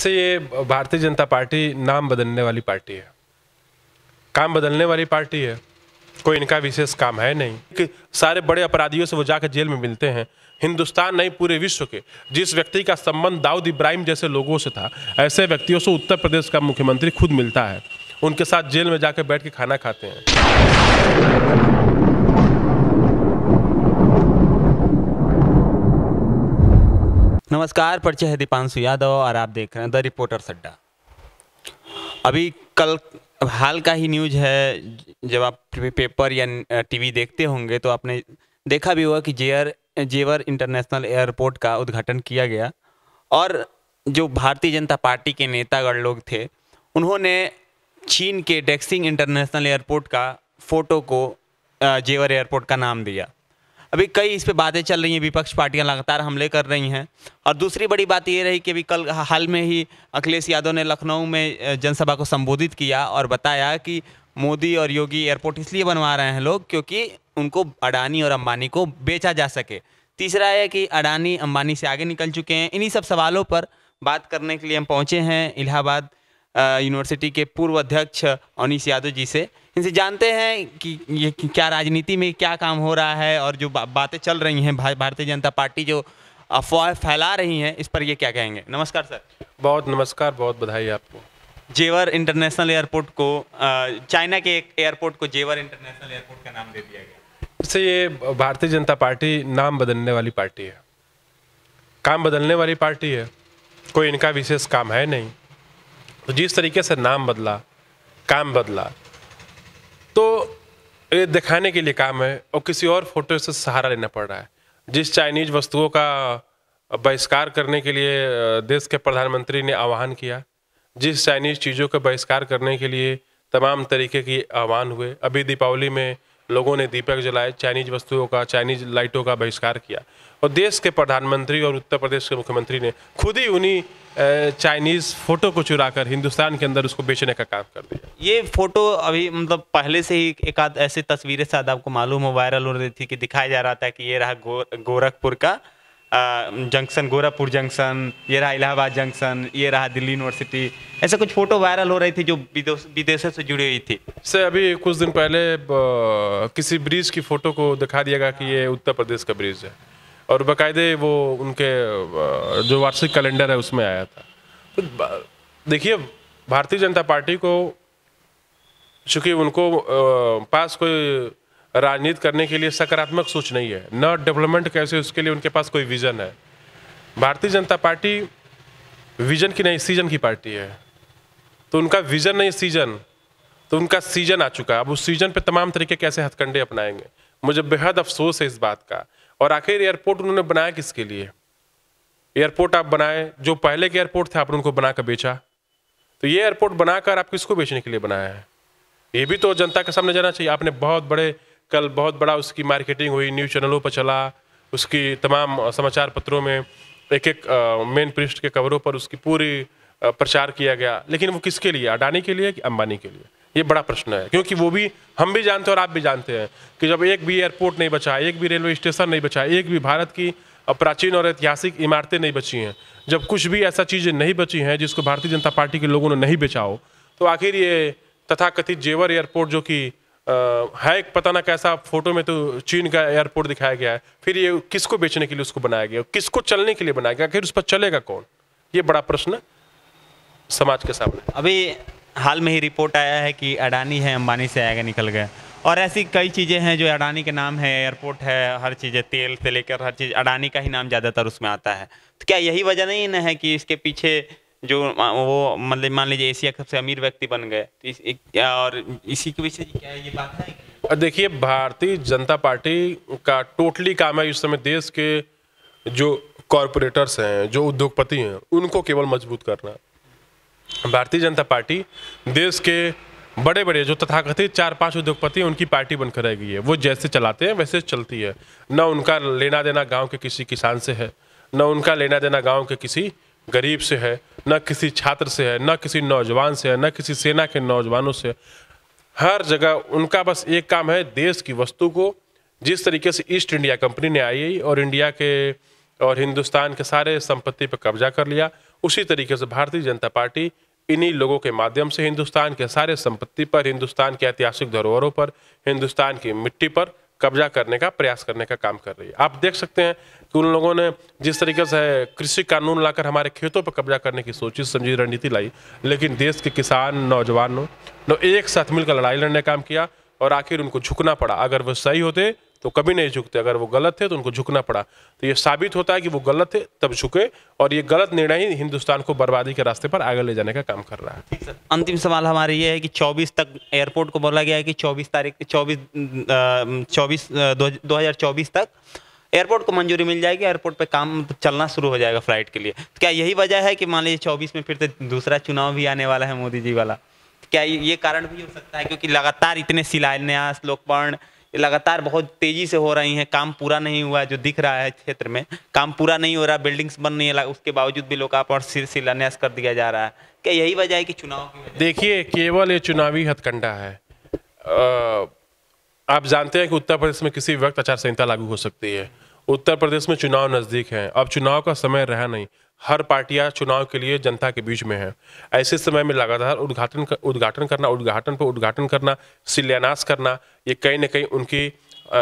से ये भारतीय जनता पार्टी नाम बदलने वाली पार्टी है काम बदलने वाली पार्टी है कोई इनका विशेष काम है नहीं कि सारे बड़े अपराधियों से वो जाकर जेल में मिलते हैं हिंदुस्तान नहीं पूरे विश्व के जिस व्यक्ति का संबंध दाऊद इब्राहिम जैसे लोगों से था ऐसे व्यक्तियों से उत्तर प्रदेश का मुख्यमंत्री खुद मिलता है उनके साथ जेल में जाकर बैठ के खाना खाते हैं नमस्कार परिचय है दीपांशु यादव और आप देख रहे हैं द रिपोर्टर सड्डा अभी कल हाल का ही न्यूज है जब आप पेपर या टीवी देखते होंगे तो आपने देखा भी होगा कि जेयर जेवर इंटरनेशनल एयरपोर्ट का उद्घाटन किया गया और जो भारतीय जनता पार्टी के नेतागढ़ लोग थे उन्होंने चीन के डेक्सिंग इंटरनेशनल एयरपोर्ट का फ़ोटो को जेवर एयरपोर्ट का नाम दिया अभी कई इस पर बातें चल रही हैं विपक्ष पार्टियां लगातार हमले कर रही हैं और दूसरी बड़ी बात ये रही कि अभी कल हाल में ही अखिलेश यादव ने लखनऊ में जनसभा को संबोधित किया और बताया कि मोदी और योगी एयरपोर्ट इसलिए बनवा रहे हैं लोग क्योंकि उनको अडानी और अम्बानी को बेचा जा सके तीसरा है कि अडानी अम्बानी से आगे निकल चुके हैं इन्हीं सब सवालों पर बात करने के लिए हम पहुँचे हैं इलाहाबाद यूनिवर्सिटी के पूर्व अध्यक्ष अनिश यादव जी से इनसे जानते हैं कि ये क्या राजनीति में क्या काम हो रहा है और जो बा, बातें चल रही हैं भा, भारतीय जनता पार्टी जो अफवाह फैला रही हैं इस पर ये क्या कहेंगे नमस्कार सर बहुत नमस्कार बहुत बधाई आपको जेवर इंटरनेशनल एयरपोर्ट को चाइना के एक एयरपोर्ट को जेवर इंटरनेशनल एयरपोर्ट का नाम दे दिया गया से ये भारतीय जनता पार्टी नाम बदलने वाली पार्टी है काम बदलने वाली पार्टी है कोई इनका विशेष काम है नहीं तो जिस तरीके से नाम बदला काम बदला तो ये दिखाने के लिए काम है और किसी और फोटो से सहारा लेना पड़ रहा है जिस चाइनीज वस्तुओं का बहिष्कार करने के लिए देश के प्रधानमंत्री ने आह्वान किया जिस चाइनीज चीज़ों का बहिष्कार करने के लिए तमाम तरीके की आह्वान हुए अभी दीपावली में लोगों ने दीपक जलाए चाइनीज वस्तुओं का चाइनीज लाइटों का बहिष्कार किया और देश के प्रधानमंत्री और उत्तर प्रदेश के मुख्यमंत्री ने खुद ही उन्हीं चाइनीज फोटो को चुराकर हिंदुस्तान के अंदर उसको बेचने का काम कर दिया ये फोटो अभी मतलब पहले से ही एक आध ऐसी तस्वीरें शायद आपको मालूम हो वायरल हो रही थी कि दिखाया जा रहा था कि ये रहा गो, गोरखपुर का जंक्शन गोरखपुर जंक्शन ये रहा इलाहाबाद जंक्शन ये रहा दिल्ली यूनिवर्सिटी ऐसे कुछ फोटो वायरल हो रही थी जो विदेशों से जुड़ी हुई थी सर अभी कुछ दिन पहले किसी ब्रिज की फ़ोटो को दिखा दिया गया कि ये उत्तर प्रदेश का ब्रिज है और बाकायदे वो उनके जो वार्षिक कैलेंडर है उसमें आया था तो देखिए भारतीय जनता पार्टी को चूँकि उनको पास कोई राजनीति करने के लिए सकारात्मक सोच नहीं है न डेवलपमेंट कैसे उसके लिए उनके पास कोई विज़न है भारतीय जनता पार्टी विज़न की नहीं सीजन की पार्टी है तो उनका विज़न नहीं सीजन तो उनका सीजन आ चुका है अब उस सीजन पे तमाम तरीके कैसे हथकंडे अपनाएंगे मुझे बेहद अफसोस है इस बात का और आखिर एयरपोर्ट उन्होंने बनाया किसके लिए एयरपोर्ट आप बनाए जो पहले के एयरपोर्ट थे आपने उनको बना कर बेचा तो ये एयरपोर्ट बनाकर आप किसको बेचने के लिए बनाया है ये भी तो जनता के सामने जाना चाहिए आपने बहुत बड़े कल बहुत बड़ा उसकी मार्केटिंग हुई न्यूज़ चैनलों पर चला उसकी तमाम समाचार पत्रों में एक एक मेन पृष्ठ के कवरों पर उसकी पूरी प्रचार किया गया लेकिन वो किसके लिए अडानी के लिए कि अंबानी के लिए ये बड़ा प्रश्न है क्योंकि वो भी हम भी जानते हैं और आप भी जानते हैं कि जब एक भी एयरपोर्ट नहीं बचा एक भी रेलवे स्टेशन नहीं बचा एक भी भारत की प्राचीन और ऐतिहासिक इमारतें नहीं बची हैं जब कुछ भी ऐसा चीज़ें नहीं बची हैं जिसको भारतीय जनता पार्टी के लोगों ने नहीं बेचा हो तो आखिर ये तथाकथित जेवर एयरपोर्ट जो कि है एक पता ना कैसा फोटो में तो चीन का एयरपोर्ट दिखाया गया है फिर ये किसको बेचने के लिए उसको बनाया गया किसको चलने के लिए बनाया गया फिर उस पर चलेगा कौन ये बड़ा प्रश्न समाज के सामने अभी हाल में ही रिपोर्ट आया है कि अडानी है अंबानी से आगे निकल गए और ऐसी कई चीज़ें हैं जो अडानी के नाम है एयरपोर्ट है हर चीज़ें तेल से लेकर हर चीज़ अडानी का ही नाम ज़्यादातर उसमें आता है तो क्या यही वजह नहीं ना है कि इसके पीछे जो वो मतलब मान लीजिए एशिया का सबसे अमीर व्यक्ति बन गए तो इस एक, और इसी के विषय क्या है ये बात है देखिए भारतीय जनता पार्टी का टोटली काम है इस समय देश के जो कॉरपोरेटर्स हैं जो उद्योगपति हैं उनको केवल मजबूत करना भारतीय जनता पार्टी देश के बड़े बड़े जो तथाकथित चार पांच उद्योगपति हैं उनकी पार्टी बनकर रह गई है वो जैसे चलाते हैं वैसे चलती है ना उनका लेना देना गांव के किसी किसान से है ना उनका लेना देना गांव के किसी गरीब से है न किसी छात्र से है न किसी नौजवान से है न किसी सेना के नौजवानों से हर जगह उनका बस एक काम है देश की वस्तु को जिस तरीके से ईस्ट इंडिया कंपनी ने आई और इंडिया के और हिंदुस्तान के सारे संपत्ति पर कब्जा कर लिया उसी तरीके से भारतीय जनता पार्टी इन्हीं लोगों के माध्यम से हिंदुस्तान के सारे संपत्ति पर हिंदुस्तान के ऐतिहासिक धरोहरों पर हिंदुस्तान की मिट्टी पर कब्जा करने का प्रयास करने का काम कर रही है आप देख सकते हैं कि तो उन लोगों ने जिस तरीके से कृषि कानून लाकर हमारे खेतों पर कब्जा करने की सोची समझी रणनीति लाई लेकिन देश के किसान नौजवानों ने एक साथ मिलकर लड़ाई लड़ने काम किया और आखिर उनको झुकना पड़ा अगर वो सही होते तो कभी नहीं झुकते अगर वो गलत थे तो उनको झुकना पड़ा तो ये साबित होता है कि वो गलत थे तब झुके और ये गलत निर्णय ही हिंदुस्तान को बर्बादी के रास्ते पर आगे ले जाने का काम कर रहा है ठीक सर अंतिम सवाल हमारे ये है कि 24 तक एयरपोर्ट को बोला गया है कि 24 तारीख 24 24 दो, हजार तक एयरपोर्ट को मंजूरी मिल जाएगी एयरपोर्ट पे काम चलना शुरू हो जाएगा फ्लाइट के लिए तो क्या यही वजह है कि मान लीजिए चौबीस में फिर से दूसरा चुनाव भी आने वाला है मोदी जी वाला क्या ये कारण भी हो सकता है क्योंकि लगातार इतने शिलान्यास लोकपर्ण लगातार बहुत तेजी से हो रही हैं काम पूरा नहीं हुआ जो दिख रहा है क्षेत्र में काम पूरा नहीं हो रहा बिल्डिंग्स बन नहीं है उसके बावजूद भी लोकार्पण सिर शिलान्यास कर दिया जा रहा है क्या यही वजह है कि चुनाव देखिए केवल ये चुनावी हथकंडा है आ... आप जानते हैं कि उत्तर प्रदेश में किसी वक्त आचार संहिता लागू हो सकती है उत्तर प्रदेश में चुनाव नज़दीक हैं अब चुनाव का समय रहा नहीं हर पार्टियां चुनाव के लिए जनता के बीच में है ऐसे समय में लगातार उद्घाटन कर, उद्घाटन करना उद्घाटन पर उद्घाटन करना शिलान्यास करना ये कहीं ना कहीं उनकी आ,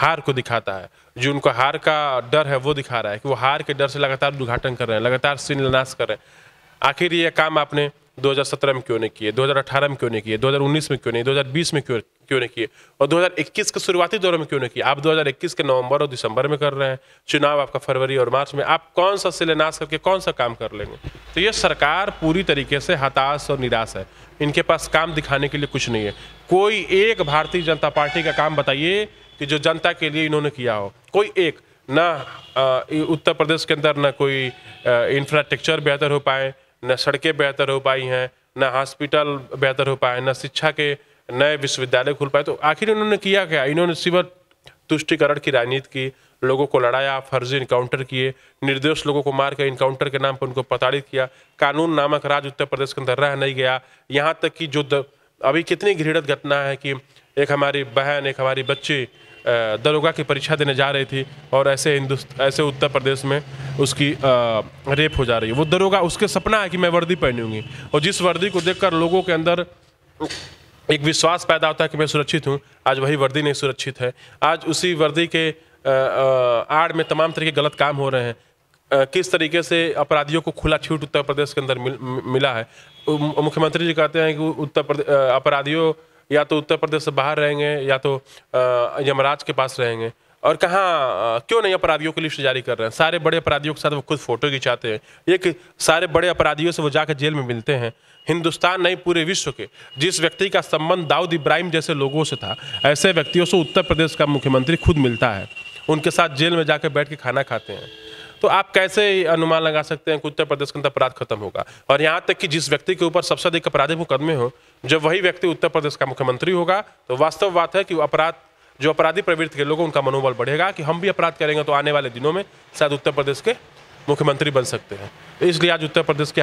हार को दिखाता है जो उनका हार का डर है वो दिखा रहा है कि वो हार के डर से लगातार उद्घाटन कर रहे हैं लगातार शिलान्यास कर रहे हैं आखिर ये काम आपने 2017 में क्यों नहीं किए 2018 में क्यों नहीं किए 2019 में क्यों नहीं 2020 में क्यों क्यों नहीं किए और 2021 के शुरुआती दौर में क्यों नहीं किए आप 2021 के नवंबर और दिसंबर में कर रहे हैं चुनाव आपका फरवरी और मार्च में आप कौन सा शिलान्यास करके कौन सा काम कर लेंगे तो ये सरकार पूरी तरीके से हताश और निराश है इनके पास काम दिखाने के लिए कुछ नहीं है कोई एक भारतीय जनता पार्टी का काम बताइए कि जो जनता के लिए इन्होंने किया हो कोई एक ना उत्तर प्रदेश के अंदर ना कोई इंफ्रास्ट्रक्चर बेहतर हो पाए न सड़कें बेहतर हो पाई हैं न हॉस्पिटल बेहतर हो पाए न शिक्षा के नए विश्वविद्यालय खुल पाए तो आखिर इन्होंने किया क्या इन्होंने सिवर तुष्टिकरण की राजनीति की लोगों को लड़ाया फर्जी इनकाउंटर किए निर्दोष लोगों को मार के इनकाउंटर के नाम पर उनको प्रताड़ित किया कानून नामक राज उत्तर प्रदेश के अंदर रह नहीं गया यहाँ तक कि जो द, अभी कितनी घृणित घटना है कि एक हमारी बहन एक हमारी बच्ची दरोगा की परीक्षा देने जा रही थी और ऐसे हिंदुस्त ऐसे उत्तर प्रदेश में उसकी रेप हो जा रही है वो दरोगा उसके सपना है कि मैं वर्दी पहनूंगी और जिस वर्दी को देखकर लोगों के अंदर एक विश्वास पैदा होता है कि मैं सुरक्षित हूँ आज वही वर्दी नहीं सुरक्षित है आज उसी वर्दी के आड़ में तमाम तरह के गलत काम हो रहे हैं किस तरीके से अपराधियों को खुला छूट उत्तर प्रदेश के अंदर मिला है मुख्यमंत्री जी कहते हैं कि उत्तर प्रदेश अपराधियों या तो उत्तर प्रदेश से बाहर रहेंगे या तो यमराज के पास रहेंगे और कहाँ क्यों नहीं अपराधियों की लिस्ट जारी कर रहे हैं सारे बड़े अपराधियों के साथ वो खुद फोटो खिंचाते हैं एक सारे बड़े अपराधियों से वो जाकर जेल में मिलते हैं हिंदुस्तान नहीं पूरे विश्व के जिस व्यक्ति का संबंध दाऊद इब्राहिम जैसे लोगों से था ऐसे व्यक्तियों से उत्तर प्रदेश का मुख्यमंत्री खुद मिलता है उनके साथ जेल में जाकर बैठ के खाना खाते हैं तो आप कैसे अनुमान लगा सकते हैं कि उत्तर प्रदेश के अंदर अपराध खत्म होगा और यहाँ तक कि जिस व्यक्ति के ऊपर सबसे अधिक अपराधिक मुकदमे हो जब वही व्यक्ति उत्तर प्रदेश का मुख्यमंत्री होगा तो वास्तव बात है कि अपराध जो अपराधी प्रवृत्ति के लोग उनका मनोबल बढ़ेगा कि हम भी अपराध करेंगे तो आने वाले दिनों में शायद उत्तर प्रदेश के मुख्यमंत्री बन सकते हैं इसलिए आज उत्तर प्रदेश के